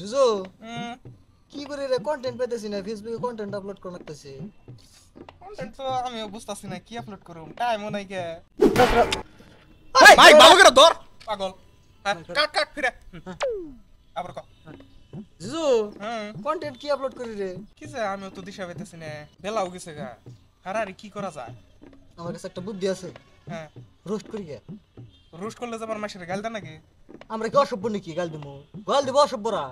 জুজো কি করে রে কন্টেন্ট পেতেছি না ফেসবুকে কন্টেন্ট আপলোড করতেছি কন্টেন্ট তো আমি বুঝতাছি না কি আপলোড করব টাইমও নাই কে ভাই বাবু করে ধর পাগল হ্যাঁ, কাট কাট ফিরে আবার কো জুজো কন্টেন্ট কি আপলোড করি রে কি যে আমি তো দিশা পেতেছি না বেলাও গেছে গা হারারি কি করা যায় আমার কাছে একটা বুদ্ধি আছে হ্যাঁ রোস্ট করি গে রোস্ট করলে যাবার আমার মাসের গালটা নাকি আমরা কি অসভ্য নাকি গাল দিব গাল দিব অসভ্যরা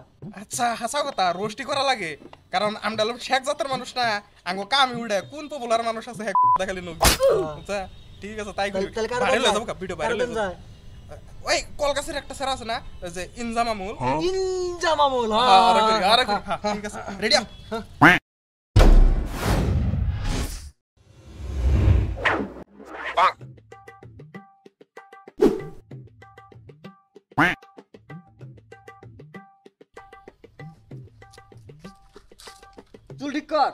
আচ্ছা হাসা কথা রোস্টি করা লাগে কারণ আমরা লোক শেখ জাতের মানুষ না আঙ্গো কামি উড়ে কোন পপুলার মানুষ আছে হ্যাক দেখালি লোক আচ্ছা ঠিক আছে তাই করি ভাইরাল হয়ে ভিডিও ভাইরাল ওই কলকাসের একটা স্যার আছে না ওই যে ইনজামামুল ইনজামামুল হ্যাঁ আরে রেডি আপ চুল ঠিক কর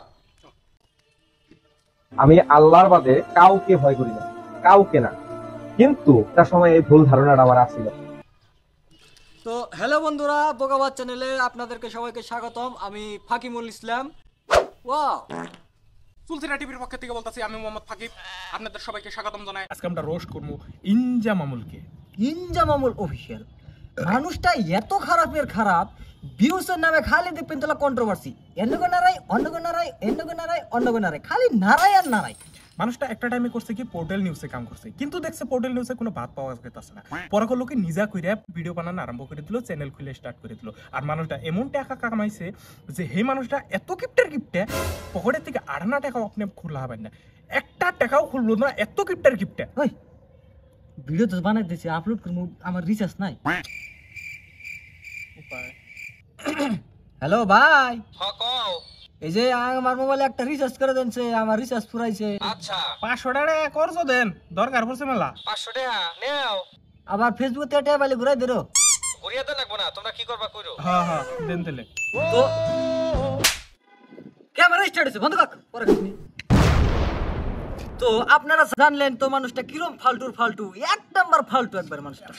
আমি আল্লাহর বাদে কাউকে ভয় করি না কাউকে না কিন্তু তার সময় এই ভুল ধারণাটা আমার আসছিল তো হ্যালো বন্ধুরা বোকাবাদ চ্যানেলে আপনাদেরকে সবাইকে স্বাগতম আমি ফাকিমুল ইসলাম ওয়া সুলসিনা টিভির পক্ষ থেকে বলতাছি আমি মোহাম্মদ ফাকিব আপনাদের সবাইকে স্বাগতম জানাই আজকে আমরা রোস্ট করবো ইনজা মামুলকে ইনজা মামুল অফিসিয়াল মানুষটা এত খারাপের খারাপ বিউসের নামে খালি দেখবেন তোলা কন্ট্রোভার্সি এন্ডগো নারাই অন্ডগো নারাই এন্ডগো নারাই অন্ডগো নারাই খালি নারাই আর নারাই মানুষটা একটা টাইমে করছে কি পোর্টাল নিউজে কাম করছে কিন্তু দেখছে পোর্টাল নিউজে কোনো ভাত পাওয়া যাইতেছে না পরে লোকে নিজা কইরে ভিডিও বানানো আরম্ভ করে দিল চ্যানেল খুলে স্টার্ট করে দিল আর মানুষটা এমন টাকা কামাইছে যে হে মানুষটা এত কিপটার কিপটে পকেটে থেকে আড়ানা টাকা আপনি খোলা হবেন না একটা টাকাও খুললো না এত গিফটের গিফটে ভিডিও তো বানাই দিয়েছি আপলোড করবো আমার রিচার্জ নাই হ্যালো ভাই এই যে আমার মোবাইলে একটা রিচার্জ করে দেন আমার রিচার্জ ফুরাইছে আচ্ছা 500 টাকা করছো দেন দরকার পড়ছে মেলা পাঁচশো টাকা আবার ফেসবুক থেকে টাকা বালি ঘুরাই দিরো ঘুরিয়ে দেন লাগবো না তোমরা কি করবা করো হ্যাঁ হ্যাঁ দেন তাহলে ক্যামেরা স্টার্ট হইছে বন্ধু কাক পরে তো আপনারা জানলেন তো মানুষটা কিরম ফালতু এক নাম্বার ফালতু একবার মানুষটা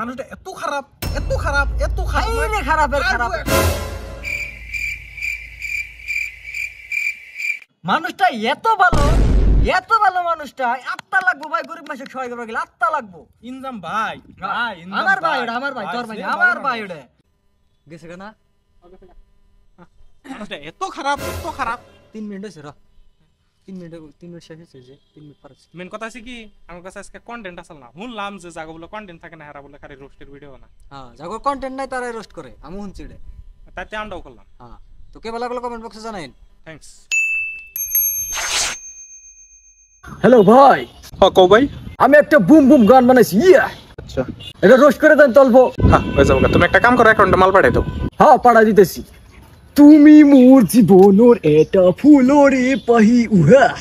মানুষটা এত খারাপ এত খারাপ এত খারাপ খারাপ মানুষটা এত ভালো এত ভালো মানুষটা আত্মা লাগবো ভাই গরিব মাসে সহায় করবো গেলে আত্মা লাগবো ইনজাম ভাই আমার ভাই আমার ভাই তোর ভাই আমার ভাই ওটা গেছে না এত খারাপ এত খারাপ তিন মিনিট হয়েছে রা তিন মিনিট তিন মিনিট শেষ হয়েছে যে তিন মিনিট মেন কথা আছে কি আমার কাছে আজকে কন্টেন্ট আসল না শুনলাম যে জাগো বলে কন্টেন্ট থাকে না হেরা বলে খালি রোস্টের ভিডিও না হ্যাঁ জাগো কন্টেন্ট নাই তারাই রোস্ট করে আমি শুনছি রে করলাম হ্যাঁ তো কে ভালো লাগলো কমেন্ট বক্সে জানাইন থ্যাঙ্কস হ্যালো ভাই হ্যাঁ কও ভাই আমি একটা বুম বুম গান বানাইছি ইয়া আচ্ছা এটা রোস্ট করে দেন তলবো হ্যাঁ হয়ে যাবো তুমি একটা কাম করো অ্যাকাউন্টে মাল পাঠাই দাও হ্যাঁ পাঠাই দিতেছি তুমি মোর জীবনৰ এটা ফুলৰে পাহি উহা